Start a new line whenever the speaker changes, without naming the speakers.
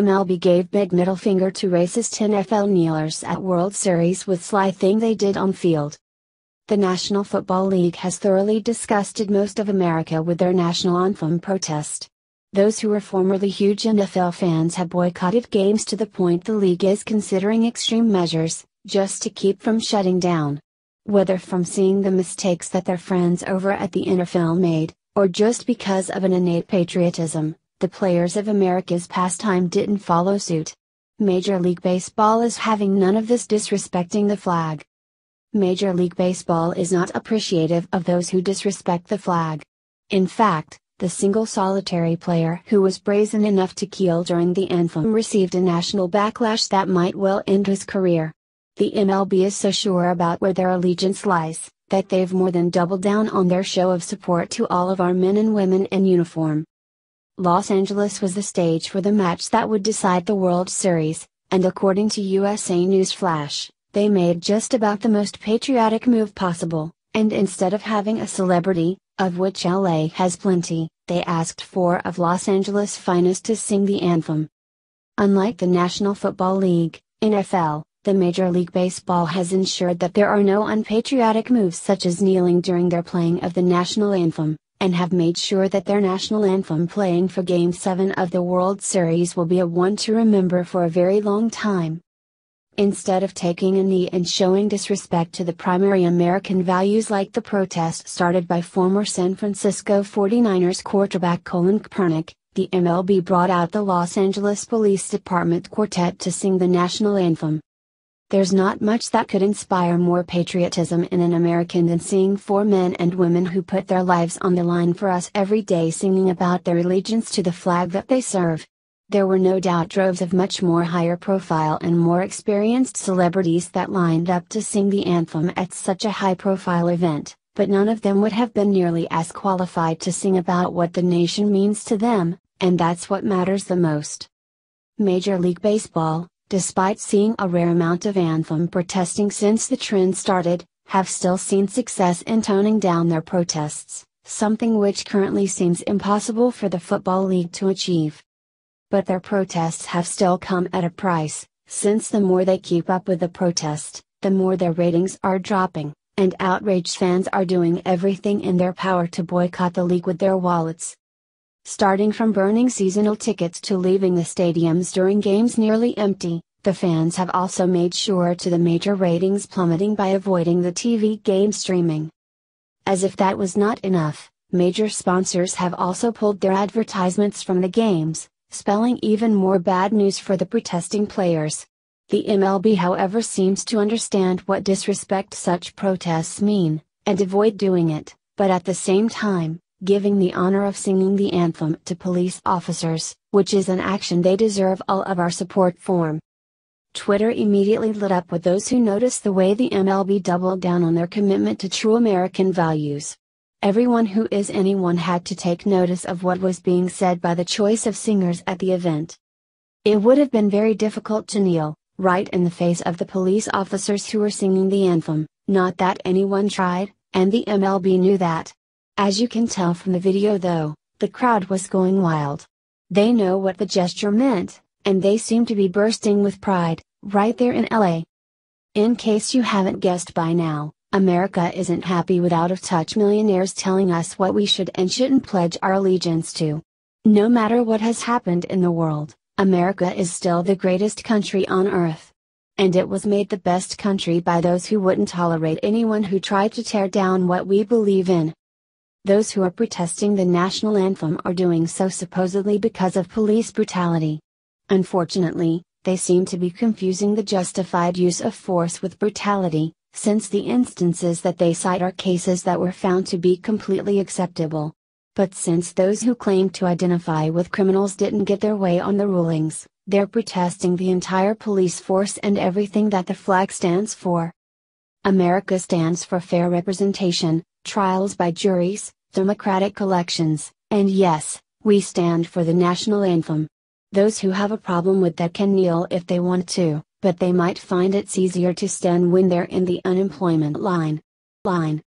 MLB gave big middle finger to racist NFL kneelers at World Series with sly thing they did on field. The National Football League has thoroughly disgusted most of America with their national anthem protest. Those who were formerly huge NFL fans have boycotted games to the point the league is considering extreme measures, just to keep from shutting down. Whether from seeing the mistakes that their friends over at the NFL made, or just because of an innate patriotism, the players of America's pastime didn't follow suit. Major League Baseball is having none of this disrespecting the flag. Major League Baseball is not appreciative of those who disrespect the flag. In fact, the single solitary player who was brazen enough to keel during the anthem received a national backlash that might well end his career. The MLB is so sure about where their allegiance lies that they've more than doubled down on their show of support to all of our men and women in uniform. Los Angeles was the stage for the match that would decide the World Series, and according to USA News Flash, they made just about the most patriotic move possible, and instead of having a celebrity, of which LA has plenty, they asked four of Los Angeles' finest to sing the anthem. Unlike the National Football League, NFL, the Major League Baseball has ensured that there are no unpatriotic moves such as kneeling during their playing of the national anthem, and have made sure that their national anthem playing for Game 7 of the World Series will be a one to remember for a very long time. Instead of taking a knee and showing disrespect to the primary American values like the protest started by former San Francisco 49ers quarterback Colin Kaepernick, the MLB brought out the Los Angeles Police Department Quartet to sing the national anthem. There's not much that could inspire more patriotism in an American than seeing four men and women who put their lives on the line for us every day singing about their allegiance to the flag that they serve. There were no doubt droves of much more higher profile and more experienced celebrities that lined up to sing the anthem at such a high profile event, but none of them would have been nearly as qualified to sing about what the nation means to them, and that's what matters the most. Major League Baseball, despite seeing a rare amount of anthem protesting since the trend started, have still seen success in toning down their protests, something which currently seems impossible for the Football League to achieve. But their protests have still come at a price, since the more they keep up with the protest, the more their ratings are dropping, and outraged fans are doing everything in their power to boycott the league with their wallets, starting from burning seasonal tickets to leaving the stadiums during games nearly empty. The fans have also made sure to the major ratings plummeting by avoiding the TV game streaming. As if that was not enough, major sponsors have also pulled their advertisements from the games, spelling even more bad news for the protesting players. The MLB however seems to understand what disrespect such protests mean, and avoid doing it, but at the same time, giving the honor of singing the anthem to police officers, which is an action they deserve all of our support for. Twitter immediately lit up with those who noticed the way the MLB doubled down on their commitment to true American values. Everyone who is anyone had to take notice of what was being said by the choice of singers at the event. It would have been very difficult to kneel, right in the face of the police officers who were singing the anthem, not that anyone tried, and the MLB knew that, as you can tell from the video though, the crowd was going wild. They know what the gesture meant, and they seem to be bursting with pride, right there in LA. In case you haven't guessed by now, America isn't happy with out of touch millionaires telling us what we should and shouldn't pledge our allegiance to. No matter what has happened in the world, America is still the greatest country on earth. And it was made the best country by those who wouldn't tolerate anyone who tried to tear down what we believe in those who are protesting the national anthem are doing so supposedly because of police brutality. Unfortunately, they seem to be confusing the justified use of force with brutality, since the instances that they cite are cases that were found to be completely acceptable. But since those who claim to identify with criminals didn't get their way on the rulings, they're protesting the entire police force and everything that the flag stands for. America stands for fair representation, trials by juries, democratic elections, and yes, we stand for the national anthem. Those who have a problem with that can kneel if they want to, but they might find it's easier to stand when they're in the unemployment line. Line.